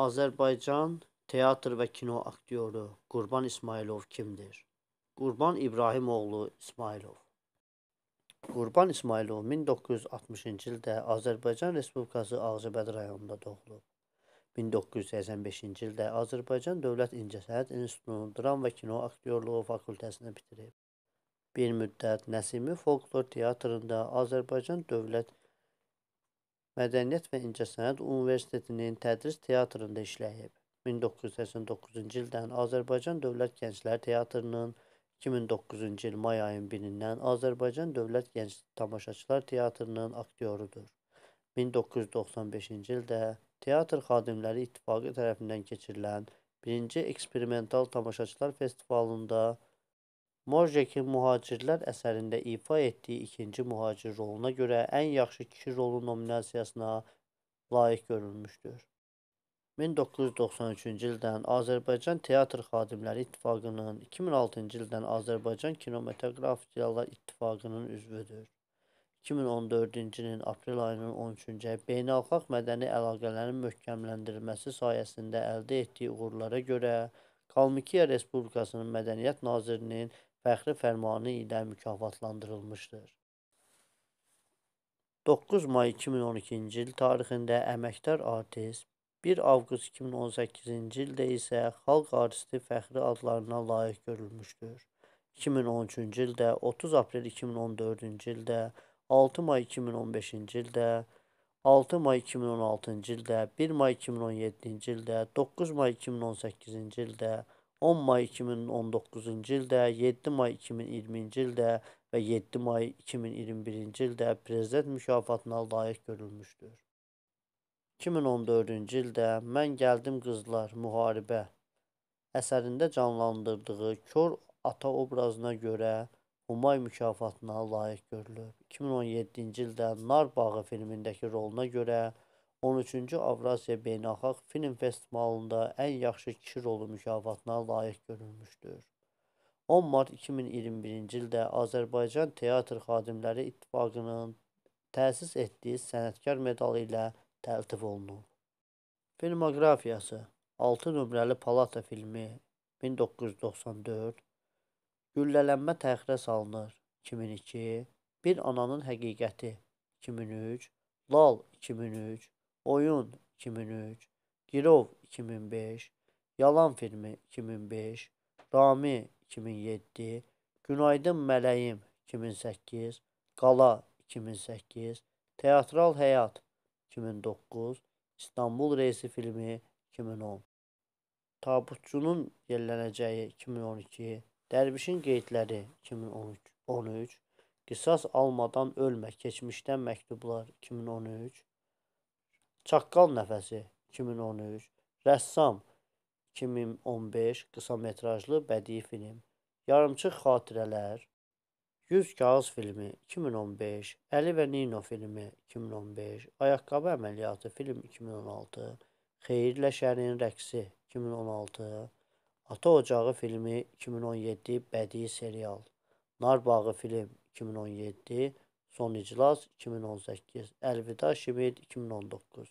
Azərbaycan teatr və kino aktyoru Qurban İsmayılov kimdir? Qurban İbrahimoğlu İsmayılov. Qurban İsmayılov 1960-cı ildə Azərbaycan Respublikası Ağcabədi rayonunda doğulub. 1985-ci ildə Azərbaycan Dövlət İncəsənət İnstitutunun Dram və Kino Aktyorluğu fakültəsini bitirib. Bir müddət Nəsimi Folklor Teatrında Azərbaycan Dövlət Mədəniyyət və İncəsənət Universitetinin tədris teatrında işləyib. 1989-cu ildən Azərbaycan Dövlət Gənclər Teatrının 2009-cu il may ayının 1-dən Azərbaycan Dövlət Gənc Tamaşaçılar Teatrının aktyorudur. 1995-ci ildə Teatr Xadimləri İttifaqı tərəfindən keçirilən 1-ci eksperimental tamaşaçılar festivalında Morjekin Mühacirlər əsərində ifa etdiyi ikinci mühacir roluna görə ən yaxşı kişi rolu nominasiyasına layiq görülmüşdür. 1993-cü ildən Azərbaycan Teatr Xadimləri İttifaqının, 2006-cı ildən Azərbaycan Kinematografiyalar İttifaqının üzvüdür. 2014-cü ilin aprel ayının 13-cü beynəlxalq mədəni əlaqələrin möhkəmləndirilməsi sayəsində əldə etdiyi uğurlara görə Kalmikiya Respublikasının Mədəniyyət Nazirinin fəxri fərmanı ilə mükafatlandırılmışdır. 9 may 2012-ci il tarixində əməkdar artist, 1 avqust 2018-ci ildə isə xalq artisti fəxri adlarına layiq görülmüşdür. 2013-cü ildə, 30 aprel 2014-cü ildə, 6 may 2015-ci ildə 6 may 2016-cı ildə, 1 may 2017-ci ildə, 9 may 2018-ci ildə, 10 may 2019-cu ildə, 7 may 2020-ci ildə və 7 may 2021-ci ildə prezident mükafatına layiq görülmüşdür. 2014-cü ildə Mən gəldim qızlar müharibə əsərində canlandırdığı kör ata obrazına görə Humay mükafatına layiq görülüb. 2017-ci ildə Nar bağı filmindəki roluna görə 13-cü Avrasiya Beynəlxalq Film Festivalında ən yaxşı kişi rolu mükafatına layiq görülmüşdür. 10 mart 2021-ci ildə Azərbaycan Teatr Xadimləri İttifaqının təsis etdiyi sənətkar medalı ilə təltif olunub. Filmoqrafiyası 6 nömrəli palata filmi 1994 Güllələnmə təxirə salınır. 2002. Bir ananın həqiqəti. 2003. Lal 2003. Oyun 2003. Girov 2005. Yalan filmi 2005. Rami 2007. Günaydın mələyim 2008. Qala 2008. Teatral həyat 2009. İstanbul reysi filmi 2010. Tabutçunun yerlənəcəyi 2012. Dərvişin qeydləri 2013 Qisas almadan ölmə keçmişdən məktublar 2013 Çaqqal nəfəsi 2013 Rəssam 2015 qısa metrajlı bədii film Yarımçıq xatirələr 100 kağız filmi 2015 Əli və Nino filmi 2015 Ayaqqabı əməliyyatı film 2016 Xeyirlə şərin rəqsi 2016 Ata Ocağı filmi 2017 bədii serial. Nar Bağı film 2017, Son İclas 2018, Əlvida Şibid 2019.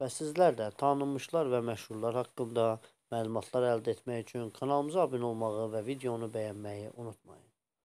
Və sizlər də tanınmışlar və məşhurlar haqqında məlumatlar əldə etmək üçün kanalımıza abunə olmağı və videonu bəyənməyi unutmayın.